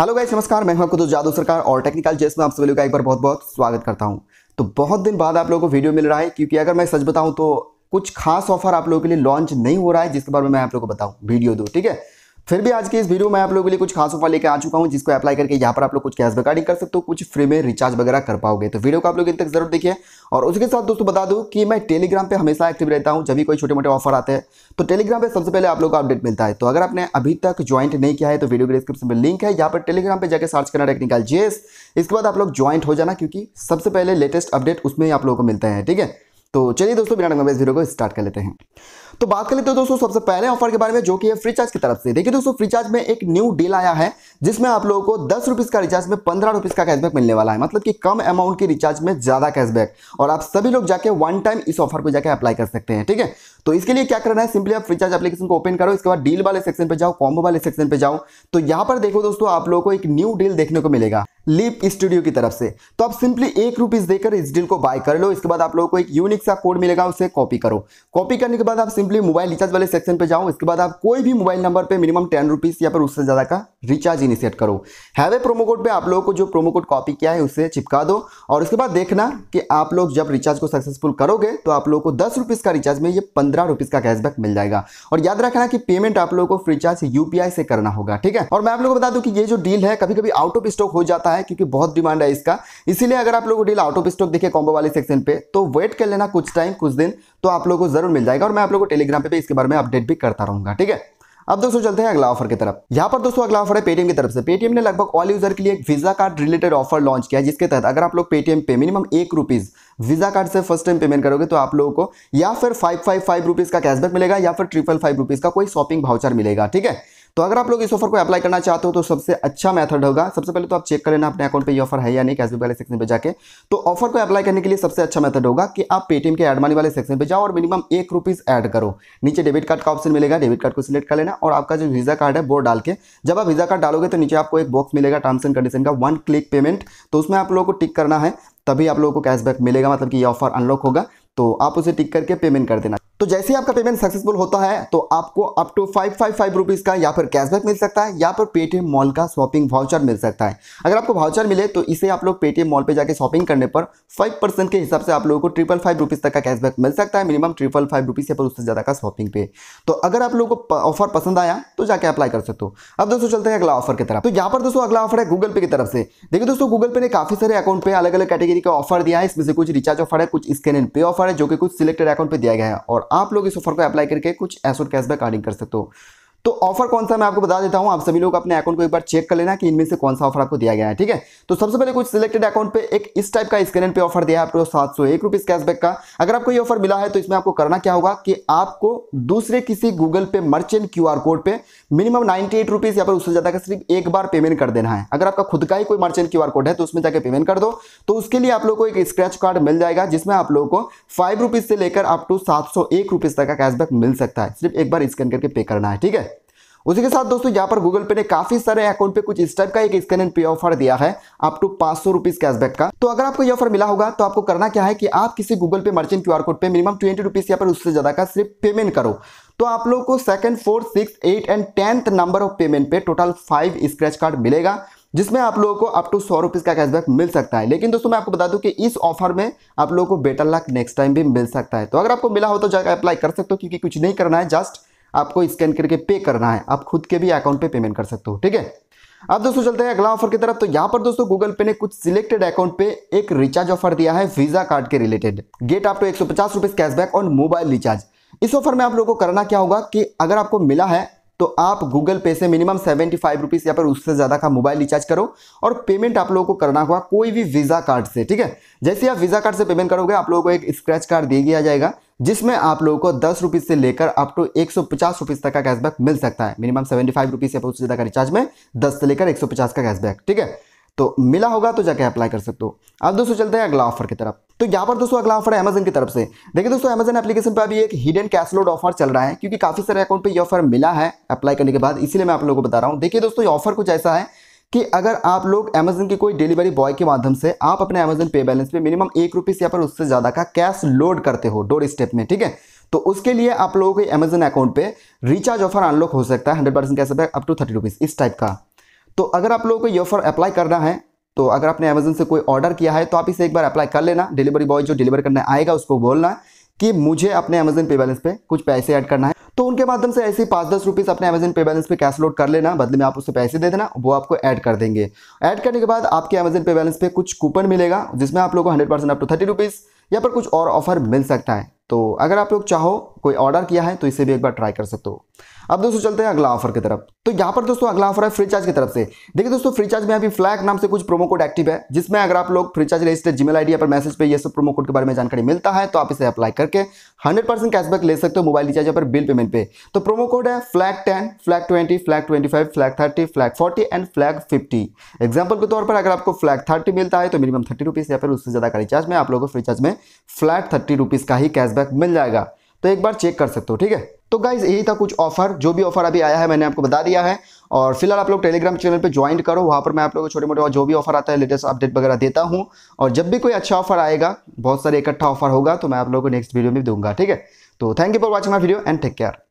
hello guys नमस्कार मैं हूं आपको तो जादू सरकार और टेक्निकल जेस में आप सभी लोग का एक बार बहुत बहुत स्वागत करता हूं तो बहुत दिन बाद आप लोगों को वीडियो मिल रहा है क्योंकि अगर मैं सच बताऊं तो कुछ खास ऑफर आप लोगों के लिए लॉन्च नहीं हो रहा है जिसके बारे में मैं आप लोगों को बताऊँ वीडियो दो ठीक है फिर भी आज की इस वीडियो में आप लोगों के लिए कुछ खास ऑफर लेकर आ चुका हूँ जिसको अप्लाई करके यहाँ पर आप लोग कुछ कैश अर्निंग कर सकते हो कुछ फ्री में रिचार्ज वगैरह कर पाओगे तो वीडियो को आप लोग इन तक जरूर देखिए और उसके साथ दोस्तों बता दूँ कि मैं टेलीग्राम पर हमेशा एक्टिव रहता हूँ जब भी कोई छोटे मोटे ऑफर आते हैं तो टेलीग्राम पर सबसे पहले आप लोग को अपडेट मिलता है तो अगर आपने अभी तक ज्वाइंट नहीं किया है तो वीडियो के डिस्क्रिप्शन में लिंक है यहाँ पर टेलीग्राम पर जाकर सर्च करना टेक्निकल जेस इसके बाद आप लोग ज्वाइंट हो जाना क्योंकि सबसे पहले लेटेस्ट अपडेट उसमें आप लोगों को मिलता है ठीक है तो चलिए दोस्तों बिना नंबर इस वीडियो को स्टार्ट कर लेते हैं तो बात कर लेते हैं दोस्तों सबसे पहले ऑफर के बारे में जो कि है फ्रीचार्ज की तरफ से देखिए दोस्तों फ्रीचार्ज में एक न्यू डील आया है जिसमें आप लोगों को दस रुपीज़ का रिचार्ज में पंद्रह रुपीज़ का कैशबैक मिलने वाला है मतलब कि कम अमाउंट के रिचार्ज में ज़्यादा कैशबैक और आप सभी लोग जाके वन टाइम इस ऑफर को जाकर अप्लाई कर सकते हैं ठीक है तो इसके लिए क्या करना है सिंपली आप फ्रीचार्ज एप्लीकेशन को ओपन करो इसके बाद डील वाले सेक्शन पर जाओ कॉम्बो वाले सेक्शन पर जाओ तो यहाँ पर देखो दोस्तों आप लोगों को एक न्यू डील देखने को मिलेगा लिप स्टूडियो की तरफ से तो आप सिंपली एक रुपीज देकर इस डील को बाय कर लो इसके बाद आप लोगों को एक यूनिक सा कोड मिलेगा उसे कॉपी करो कॉपी करने के बाद आप सिंपली मोबाइल रिचार्ज वाले सेक्शन पे जाओ इसके बाद आप कोई भी मोबाइल नंबर पे मिनिमम टेन रुपीज या फिर उससे ज्यादा का रिचार्ज इनिशिएट करो हैवे प्रोमो कोड पर आप लोगों को जो प्रोमो कोड कॉपी किया है उसे चिपका दो और उसके बाद देखना कि आप लोग जब रिचार्ज को सक्सेसफुल करोगे तो आप लोगों को दस रुपीज का रिचार्ज में ये पंद्रह रुपीज का कैशबैक मिल जाएगा और याद रखना कि पेमेंट आप लोगों को फ्रीचार्ज यूपीआई से करना होगा ठीक है और मैं आप लोगों को बता दू कि ये जो डील है कभी कभी आउट ऑफ स्टॉक हो जाता है है क्योंकि बहुत डिमांड है इसका इसीलिए अगर आप लोग डील आउट ऑफ स्टॉक देखे कॉम्बो वाले सेक्शन पे तो वेट कर लेना कुछ टाइम कुछ दिन तो आप लोगों को जरूर मिल जाएगा और मैं आप लोगों को टेलीग्राम पे भी इसके बारे में अपडेट भी करता रहूंगा ठीक है अब दोस्तों चलते हैं अगला ऑफर की तरफ यहाँ पर दोस्तों अगला ऑफर है पेटीएम की तरफ से पेटीएम ने लगभग ऑल यूजर के लिए एक visa card related offer launch किया है जिसके तहत अगर आप लोग पेटीएम पे मिनिमम एक रुपीज वीजा कार्ड से फर्स्ट टाइम पेमेंट करोगे तो आप लोगों को या फिर फाइव फाइव फाइव रुपीज का कैशबैक मिलेगा या फिर ट्रिपल फाइव रुपीज का कोई शॉपिंग भाउचर मिलेगा ठीक है तो अगर आप लोग इस ऑफर को अप्लाई करना चाहते हो तो सबसे अच्छा मेथड होगा सबसे पहले तो आप चेक कर लेना अपने अकाउंट पर ये ऑफर है या नहीं कैश वाले सेक्शन पर जाकर तो ऑफर को अप्लाई करने के लिए सबसे अच्छा मेथड होगा कि आप पेटीएम के एड मनी वाले सेक्शन पर जाओ और मिनिमम एक रुपीज़ एड करो नीचे डेबिट कार्ड का ऑप्शन मिलेगा डेबिट कार्ड को सिलेक्ट कर लेना और आपका जो वीज़ा कार्ड है वो डाल के जब आप वीज़ा कार्ड डालोगे तो नीचे आपको एक बॉक्स मिलेगा टर्म्स एंड कंडीशन का वन क्लिक पेमेंट तो उसमें आप लोगों को टिक करना है तभी आप लोगों को कैशबैक मिलेगा मतलब कि ये ऑफर अनलॉक होगा तो आप उसे टिक करके पेमेंट कर देना तो जैसे आपका पेमेंट सक्सेसफुल होता है तो आपको up to five five five rupees का या फिर कैशबैक मिल सकता है या फिर पेटीएम मॉल का शॉपिंग वाउचर मिल सकता है अगर आपको वाउचर मिले तो इसे आप लोग पेटीएम मॉल पे जाके शॉपिंग करने पर फाइव परसेंट के हिसाब से आप लोगों को ट्रिपल फाइव रुपीज़ तक का कैशबैक मिल सकता है मिनिमम ट्रिपल फाइव रुपीज़ या फिर उससे ज़्यादा का शॉपिंग पे तो अगर आप लोगों को ऑफर पसंद आया तो जाके अप्लाई कर सकते हो अब दोस्तों चलते हैं अगला ऑफर की तरफ तो यहाँ पर दोस्तों अगला ऑफर है गूगल पे की तरफ से देखिए दोस्तों गूगल पे ने काफ़ी सारे अकाउंट पे अलग अलग कैटेगरी का ऑफर दिया है इसमें से कुछ रिचार्ज ऑफर है कुछ स्कैन एंड पे ऑफर है जो कि कुछ सिलेक्टेड अकाउंट पे दिया गया है और आप लोग इस ऑफर को अप्लाई करके कुछ एसोड कैशबैक अर्निंग कर सकते हो तो ऑफर कौन सा मैं आपको बता देता हूं आप सभी लोग अपने अकाउंट को एक बार चेक कर लेना कि इनमें से कौन सा ऑफर आपको दिया गया है ठीक है तो सबसे पहले कुछ सिलेक्टेड अकाउंट पे एक इस टाइप का स्क्रीन पे ऑफर दिया है आपको सात सौ एक रुपीज कैशबैक का अगर आपको ये ऑफर मिला है तो इसमें आपको करना क्या होगा कि आपको दूसरे किसी Google Pay merchant Q code पे मिनिमम नाइनटी या फिर उससे ज्यादा का सिर्फ एक बार पेमेंट कर देना है अगर आपका खुद का ही कोई मर्चेंट क्यू कोड है तो उसमें जाकर पेमेंट कर दो तो उसके लिए आप लोग को एक स्क्रैच कार्ड मिल जाएगा जिसमें आप लोगों को फाइव से लेकर अप टू सात तक का कैशबैक मिल सकता है सिर्फ एक बार स्कैन करके पे करना है ठीक है उसी के साथ दोस्तों यहाँ पर गूगल पे ने काफी सारे अकाउंट पे कुछ इस टाइप का एक स्कैन एंड पे ऑफर दिया है अप टू पांच सौ रुपीज कैशबैक का तो अगर आपको ये ऑफर मिला होगा तो आपको करना क्या है कि आप किसी Google Pay merchant Q code पे मिनिमम ट्वेंटी रुपीज या पर उससे ज्यादा का सिर्फ पेमेंट करो तो आप लोग को second fourth six eight and tenth number of payment पे टोटल फाइव स्क्रैच कार्ड मिलेगा जिसमें आप लोगों को अप टू सौ रुपीज़ का कैशबैक मिल सकता है लेकिन दोस्तों मैं आपको बता दूं कि इस ऑफर में आप लोगों को बेटर लक नेक्स्ट टाइम भी मिल सकता है तो अगर आपको मिला हो तो जाकर अप्लाई कर सकते हो क्योंकि कुछ नहीं करना है जस्ट आपको स्कैन करके पे करना है आप खुद के भी अकाउंट पे पेमेंट कर सकते हो ठीक है अब दोस्तों चलते हैं अगला ऑफर की तरफ तो यहाँ पर दोस्तों गूगल पे ने कुछ सिलेक्टेड अकाउंट पे एक रिचार्ज ऑफर दिया है वीजा कार्ड के रिलेटेड गेट आप टू एक सौ कैशबैक और मोबाइल रिचार्ज इस ऑफर में आप लोगों को करना क्या होगा कि अगर आपको मिला है तो आप गूगल पे से मिनिमम सेवेंटी फाइव रुपीज़ या पर उससे ज़्यादा का मोबाइल रिचार्ज करो और पेमेंट आप लोगों को करना होगा कोई भी वीज़ा कार्ड से ठीक है जैसे आप वीज़ा कार्ड से पेमेंट करोगे आप लोगों को एक स्क्रैच कार्ड दे दिया जाएगा जिसमें आप लोगों को दस रुपीज़ से लेकर अप टू एक सौ पचास रुपीज़ तक का कैशबैक मिल सकता है मिनिमम सेवेंटी फाइव रुपीज़ या उससे ज़्यादा का रिचार्ज में दस से लेकर एक सौ पचास का कैशबैक ठीक है तो मिला होगा तो जाके अप्लाई कर सकते हो अब दोस्तों चलते हैं अगला ऑफर की तरफ तो यहाँ पर दोस्तों अगला ऑफर है अमेजन की तरफ से देखिए दोस्तों अमेजन एप्लीकेशन पर अभी एक हिडन कैशलोड ऑफर चल रहा है क्योंकि काफ़ी सारे अकाउंट पर यह ऑफर मिला है अप्लाई करने के बाद इसलिए मैं आप लोगों को बता रहा हूँ देखिए दोस्तों ये ऑफर कुछ ऐसा है कि अगर आप लोग अमेजन के कोई डिलीवरी बॉय के माध्यम से आप अपने अमेजन पे बैलेंस पे मिनिमम एक रुपीस या पर उससे ज़्यादा का कैश लोड करते हो डोर स्टेप में ठीक है तो उसके लिए आप लोगों के अमेजन अकाउंट पे रिचार्ज ऑफर अनलॉक हो सकता है हंड्रेड परसेंट कैसे अप टू थर्टी रुपीज़ इस टाइप का तो अगर आप लोगों को ये ऑफर अप्लाई करना है तो अगर आपने अमेजन से कोई ऑर्डर किया है तो आप इसे एक बार अप्लाई कर लेना डिलीवरी बॉय जो डिलीवर करने आएगा उसको बोलना कि मुझे अपने अमेजन पे बैलेंस पे कुछ पैसे ऐड करना है तो उनके माध्यम से ऐसे ही पाँच दस रुपीज़ अपने अमेजन पे बैलेंस पे कैश लोड कर लेना बदले में आप उससे पैसे दे देना वो आपको ऐड कर देंगे ऐड करने के बाद आपके अमेजन पे बैलेंस पे कुछ कूपन मिलेगा जिसमें आप लोगों को hundred percent up to thirty rupees या पर कुछ और ऑफर मिल सकता है तो अगर आप लोग चाहो कोई ऑर्डर किया है तो इसे भी एक बार ट्राई कर सकते हो अब दोस्तों चलते हैं अगला ऑफर की तरफ तो यहाँ पर दोस्तों अगला ऑफर है फ्री चार्ज की तरफ से देखिए दोस्तों फ्री चार्ज में अभी फ्लैग नाम से कुछ प्रोमो कोड एक्टिव है जिसमें अगर आप लोग Freecharge register Gmail ID पर मैसेज पे ये सब प्रोमो कोड के बारे में जानकारी मिलता है तो आप इसे अप्लाई करके हंड्रेड परसेंट कैशबैक ले सकते हो मोबाइल रिचार्ज पर बिल पेमेंट पे तो प्रोमो कोड है flat ten flat twenty flat twenty five flat thirty flat forty and flat fifty example के तौर पर अगर आपको फ्लैग थर्टी मिलता है तो मिनिमम थर्टी रुपीज़ या फिर उससे ज़्यादा का रिचार्ज में आप लोगों को फ्री चार्ज में फ्लैट थर्टी रुपीज़ का ही कैशबैक मिल जाएगा तो एक बार चेक कर सकते हो ठीक है तो गाइज यही था कुछ ऑफर जो भी ऑफर अभी आया है मैंने आपको बता दिया है और फिलहाल आप लोग टेलीग्राम चैनल पे ज्वाइन करो वहाँ पर मैं आप लोगों को छोटे मोटे जो भी ऑफर आता है लेटेस्ट अपडेट वगैरह देता हूँ और जब भी कोई अच्छा ऑफर आएगा बहुत सारे इकट्ठा ऑफर होगा तो मैं आप लोगों को नेक्स्ट वीडियो में दूंगा ठीक है तो thank you for watching my video and take care